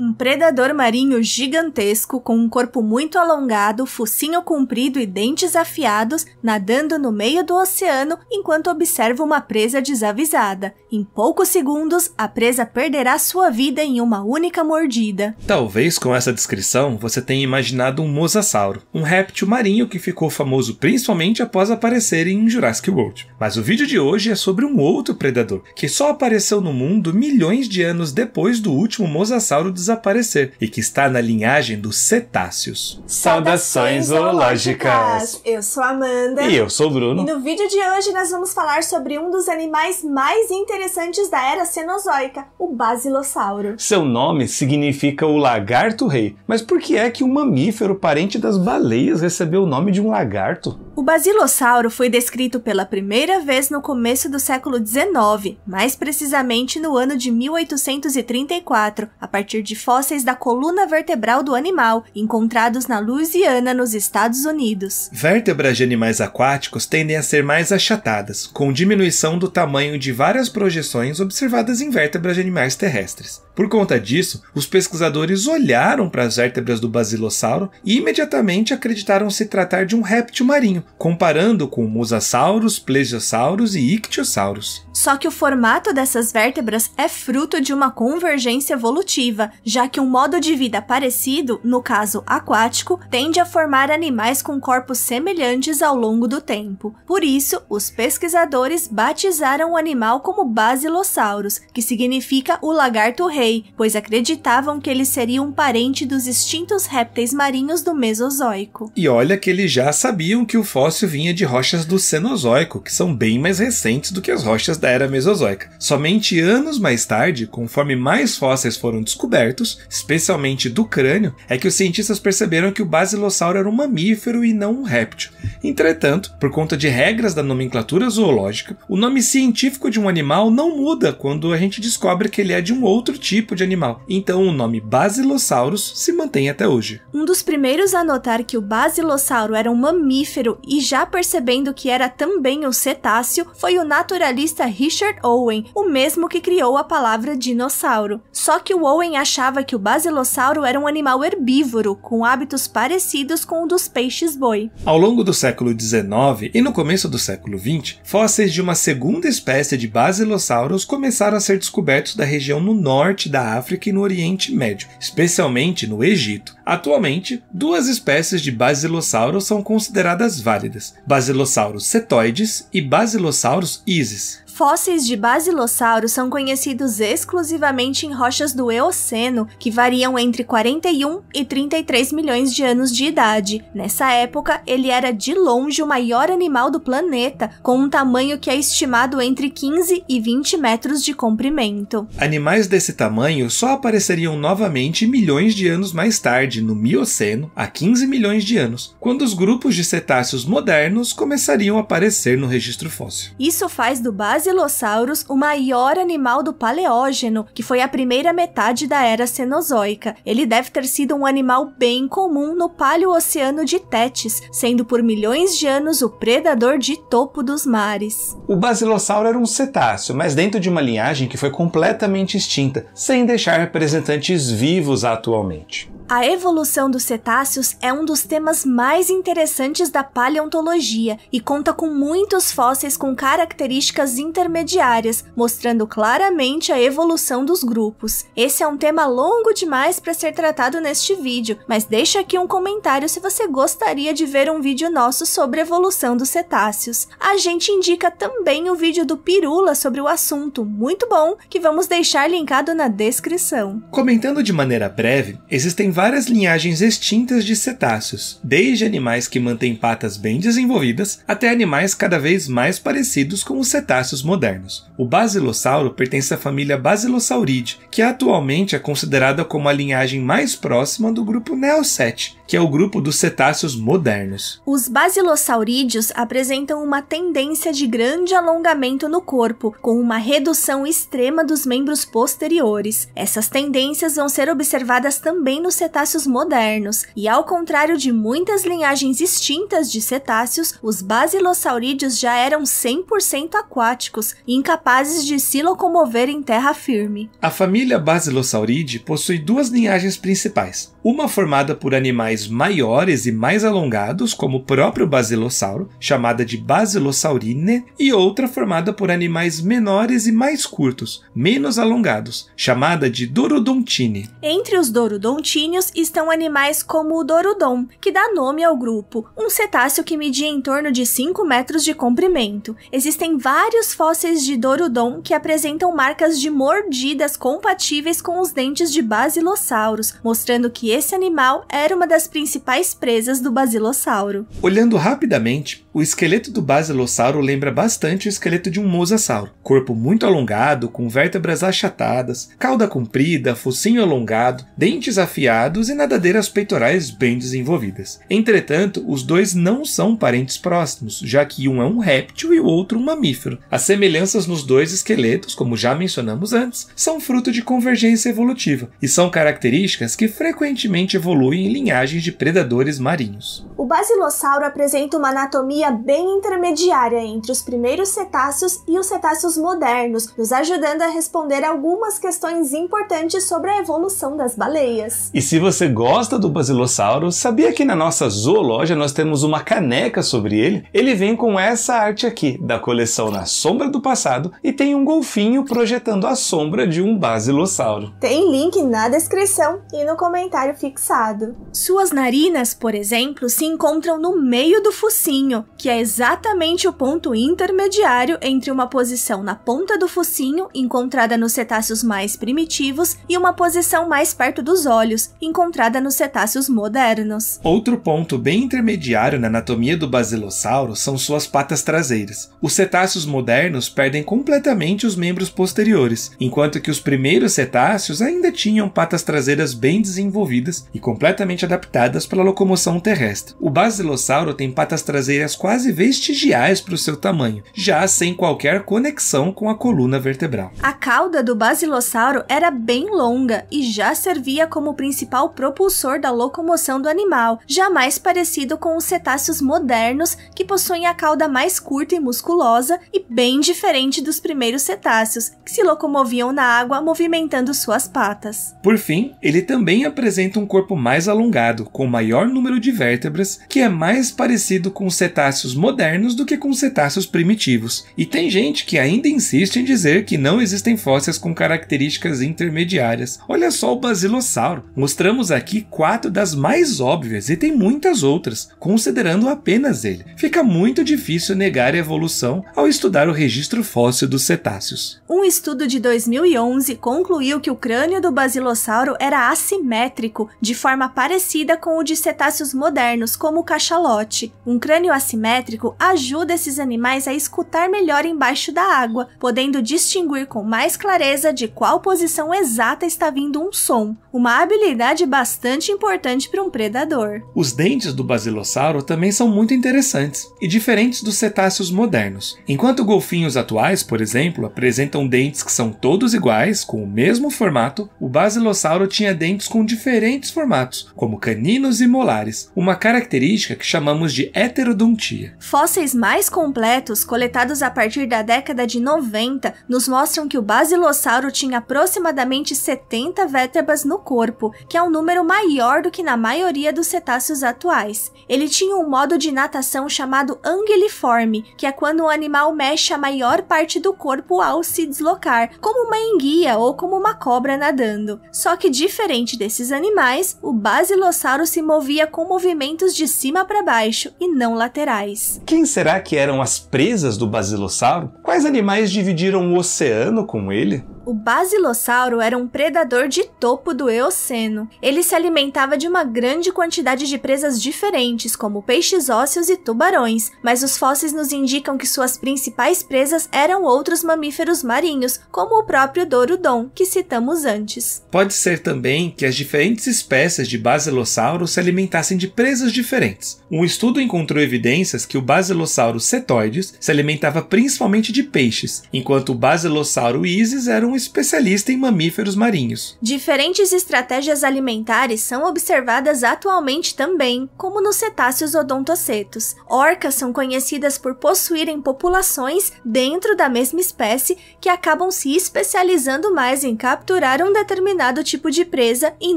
um predador marinho gigantesco com um corpo muito alongado, focinho comprido e dentes afiados, nadando no meio do oceano enquanto observa uma presa desavisada. Em poucos segundos, a presa perderá sua vida em uma única mordida. Talvez com essa descrição você tenha imaginado um mosasauro, um réptil marinho que ficou famoso principalmente após aparecer em Jurassic World. Mas o vídeo de hoje é sobre um outro predador, que só apareceu no mundo milhões de anos depois do último mosasauro desaparecido desaparecer e que está na linhagem dos cetáceos. Saudações zoológicas! Eu sou Amanda. E eu sou o Bruno. E no vídeo de hoje nós vamos falar sobre um dos animais mais interessantes da era Cenozoica, o Basilossauro. Seu nome significa o lagarto rei, mas por que é que um mamífero parente das baleias recebeu o nome de um lagarto? O basilossauro foi descrito pela primeira vez no começo do século XIX, mais precisamente no ano de 1834, a partir de fósseis da coluna vertebral do animal, encontrados na Louisiana, nos Estados Unidos. Vértebras de animais aquáticos tendem a ser mais achatadas, com diminuição do tamanho de várias projeções observadas em vértebras de animais terrestres. Por conta disso, os pesquisadores olharam para as vértebras do basilossauro e imediatamente acreditaram se tratar de um réptil marinho, comparando com mosassauros, plesiosauros e ictiosauros. Só que o formato dessas vértebras é fruto de uma convergência evolutiva, já que um modo de vida parecido, no caso aquático, tende a formar animais com corpos semelhantes ao longo do tempo. Por isso, os pesquisadores batizaram o animal como Basilosaurus, que significa o lagarto rei, pois acreditavam que ele seria um parente dos extintos répteis marinhos do Mesozoico. E olha que eles já sabiam que o fóssil vinha de rochas do Cenozoico, que são bem mais recentes do que as rochas da era Mesozoica. Somente anos mais tarde, conforme mais fósseis foram descobertos, especialmente do crânio, é que os cientistas perceberam que o basilossauro era um mamífero e não um réptil. Entretanto, por conta de regras da nomenclatura zoológica, o nome científico de um animal não muda quando a gente descobre que ele é de um outro tipo de animal. Então, o nome Basilossauros se mantém até hoje. Um dos primeiros a notar que o basilossauro era um mamífero e já percebendo que era também um cetáceo foi o naturalista Richard Owen, o mesmo que criou a palavra dinossauro. Só que o Owen achava que o basilossauro era um animal herbívoro, com hábitos parecidos com o dos peixes-boi. Ao longo do século XIX e no começo do século XX, fósseis de uma segunda espécie de basilossauros começaram a ser descobertos da região no norte da África e no Oriente Médio, especialmente no Egito. Atualmente, duas espécies de basilossauros são consideradas válidas: Basilossauros cetoides e Basilossauros isis. Fósseis de basilossauro são conhecidos exclusivamente em rochas do Eoceno, que variam entre 41 e 33 milhões de anos de idade. Nessa época, ele era de longe o maior animal do planeta, com um tamanho que é estimado entre 15 e 20 metros de comprimento. Animais desse tamanho só apareceriam novamente milhões de anos mais tarde, no Mioceno, há 15 milhões de anos, quando os grupos de cetáceos modernos começariam a aparecer no registro fóssil. Isso faz do base Basilossauros o maior animal do Paleógeno, que foi a primeira metade da era Cenozoica. Ele deve ter sido um animal bem comum no Paleoceano de Tétis, sendo por milhões de anos o predador de topo dos mares. O Basilossauro era um cetáceo, mas dentro de uma linhagem que foi completamente extinta, sem deixar representantes vivos atualmente. A evolução dos cetáceos é um dos temas mais interessantes da paleontologia e conta com muitos fósseis com características intermediárias, mostrando claramente a evolução dos grupos. Esse é um tema longo demais para ser tratado neste vídeo, mas deixa aqui um comentário se você gostaria de ver um vídeo nosso sobre evolução dos cetáceos. A gente indica também o vídeo do Pirula sobre o assunto, muito bom, que vamos deixar linkado na descrição. Comentando de maneira breve, existem várias linhagens extintas de cetáceos, desde animais que mantêm patas bem desenvolvidas até animais cada vez mais parecidos com os cetáceos modernos. O Basilossauro pertence à família Basilosauridae, que atualmente é considerada como a linhagem mais próxima do grupo Neocete, que é o grupo dos cetáceos modernos. Os basilossaurídeos apresentam uma tendência de grande alongamento no corpo, com uma redução extrema dos membros posteriores. Essas tendências vão ser observadas também nos cetáceos modernos, e ao contrário de muitas linhagens extintas de cetáceos, os basilossaurídeos já eram 100% aquáticos, incapazes de se locomover em terra firme. A família Basilossauridae possui duas linhagens principais, uma formada por animais maiores e mais alongados, como o próprio basilossauro, chamada de Basilossaurine, e outra formada por animais menores e mais curtos, menos alongados, chamada de Dorodontine. Entre os Dorodontíneos estão animais como o Dorodon, que dá nome ao grupo, um cetáceo que media em torno de 5 metros de comprimento. Existem vários fósseis de Dorodon que apresentam marcas de mordidas compatíveis com os dentes de basilossauros, mostrando que esse animal era uma das principais presas do basilossauro. Olhando rapidamente, o esqueleto do basilossauro lembra bastante o esqueleto de um mosasauro. Corpo muito alongado, com vértebras achatadas, cauda comprida, focinho alongado, dentes afiados e nadadeiras peitorais bem desenvolvidas. Entretanto, os dois não são parentes próximos, já que um é um réptil e o outro um mamífero. As semelhanças nos dois esqueletos, como já mencionamos antes, são fruto de convergência evolutiva e são características que frequentemente evoluem em linhagens de predadores marinhos. O basilossauro apresenta uma anatomia bem intermediária entre os primeiros cetáceos e os cetáceos modernos, nos ajudando a responder algumas questões importantes sobre a evolução das baleias. E se você gosta do basilossauro, sabia que na nossa zoologia nós temos uma caneca sobre ele? Ele vem com essa arte aqui, da coleção Na Sombra do Passado, e tem um golfinho projetando a sombra de um basilossauro. Tem link na descrição e no comentário fixado. Sua suas narinas, por exemplo, se encontram no meio do focinho, que é exatamente o ponto intermediário entre uma posição na ponta do focinho, encontrada nos cetáceos mais primitivos, e uma posição mais perto dos olhos, encontrada nos cetáceos modernos. Outro ponto bem intermediário na anatomia do basilossauro são suas patas traseiras. Os cetáceos modernos perdem completamente os membros posteriores, enquanto que os primeiros cetáceos ainda tinham patas traseiras bem desenvolvidas e completamente adaptadas adaptadas para a locomoção terrestre. O basilossauro tem patas traseiras quase vestigiais para o seu tamanho, já sem qualquer conexão com a coluna vertebral. A cauda do basilossauro era bem longa e já servia como principal propulsor da locomoção do animal, jamais parecido com os cetáceos modernos que possuem a cauda mais curta e musculosa e bem diferente dos primeiros cetáceos, que se locomoviam na água movimentando suas patas. Por fim, ele também apresenta um corpo mais alongado considerado com maior número de vértebras, que é mais parecido com cetáceos modernos do que com cetáceos primitivos. E tem gente que ainda insiste em dizer que não existem fósseis com características intermediárias. Olha só o basilossauro. Mostramos aqui quatro das mais óbvias e tem muitas outras, considerando apenas ele. Fica muito difícil negar a evolução ao estudar o registro fóssil dos cetáceos. Um estudo de 2011 concluiu que o crânio do basilossauro era assimétrico, de forma parecida parecida com o de cetáceos modernos, como o cachalote. Um crânio assimétrico ajuda esses animais a escutar melhor embaixo da água, podendo distinguir com mais clareza de qual posição exata está vindo um som, uma habilidade bastante importante para um predador. Os dentes do basilossauro também são muito interessantes e diferentes dos cetáceos modernos. Enquanto golfinhos atuais, por exemplo, apresentam dentes que são todos iguais, com o mesmo formato, o basilossauro tinha dentes com diferentes formatos, como caninos caninos e molares, uma característica que chamamos de heterodontia. Fósseis mais completos, coletados a partir da década de 90, nos mostram que o basilossauro tinha aproximadamente 70 vértebras no corpo, que é um número maior do que na maioria dos cetáceos atuais. Ele tinha um modo de natação chamado anguiliforme, que é quando o animal mexe a maior parte do corpo ao se deslocar, como uma enguia ou como uma cobra nadando. Só que diferente desses animais, o basilossauro dinossauro se movia com movimentos de cima para baixo e não laterais. Quem será que eram as presas do basilossauro? Quais animais dividiram o oceano com ele? O basilossauro era um predador de topo do Eoceno. Ele se alimentava de uma grande quantidade de presas diferentes, como peixes ósseos e tubarões, mas os fósseis nos indicam que suas principais presas eram outros mamíferos marinhos, como o próprio dourodon, que citamos antes. Pode ser também que as diferentes espécies de basilossauro dinossauros se alimentassem de presas diferentes. Um estudo encontrou evidências que o basilossauro cetoides se alimentava principalmente de peixes, enquanto o Basilossauro Isis era um especialista em mamíferos marinhos. Diferentes estratégias alimentares são observadas atualmente também, como nos cetáceos odontocetos. Orcas são conhecidas por possuírem populações dentro da mesma espécie que acabam se especializando mais em capturar um determinado tipo de presa em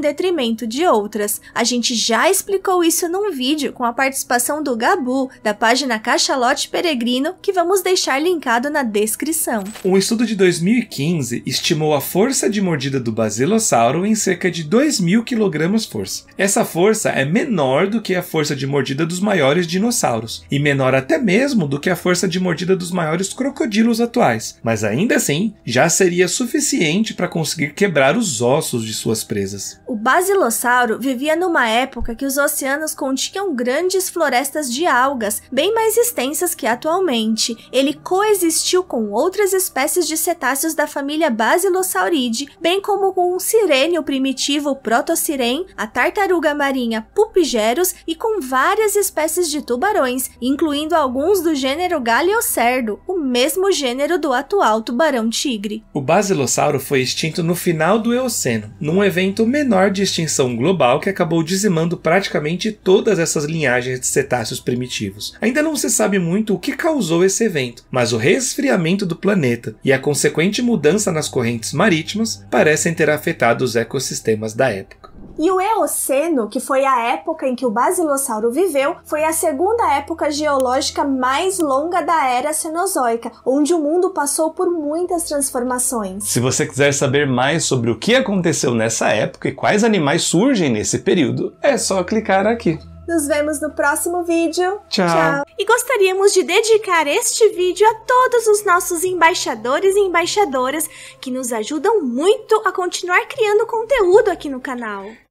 detrimento de outras. A gente já explicou isso num vídeo com a participação do Gabu, da página Cachalote Peregrino, que vamos deixar linkado na descrição. Um estudo de 2015 estimou a força de mordida do basilossauro em cerca de 2.000 kg força. Essa força é menor do que a força de mordida dos maiores dinossauros, e menor até mesmo do que a força de mordida dos maiores crocodilos atuais, mas ainda assim, já seria suficiente para conseguir quebrar os ossos de suas presas. O basilossauro vivia no uma época que os oceanos continham grandes florestas de algas, bem mais extensas que atualmente. Ele coexistiu com outras espécies de cetáceos da família Basilosauridae, bem como com o sirênio primitivo Protosiren, a tartaruga marinha Pupigerus e com várias espécies de tubarões, incluindo alguns do gênero Galeocerdo, o mesmo gênero do atual tubarão-tigre. O basilossauro foi extinto no final do Eoceno, num evento menor de extinção global que acabou dizimando praticamente todas essas linhagens de cetáceos primitivos. Ainda não se sabe muito o que causou esse evento, mas o resfriamento do planeta e a consequente mudança nas correntes marítimas parecem ter afetado os ecossistemas da época. E o Eoceno, que foi a época em que o basilossauro viveu, foi a segunda época geológica mais longa da era Cenozoica, onde o mundo passou por muitas transformações. Se você quiser saber mais sobre o que aconteceu nessa época e quais animais surgem nesse período, é só clicar aqui. Nos vemos no próximo vídeo. Tchau. Tchau. E gostaríamos de dedicar este vídeo a todos os nossos embaixadores e embaixadoras que nos ajudam muito a continuar criando conteúdo aqui no canal.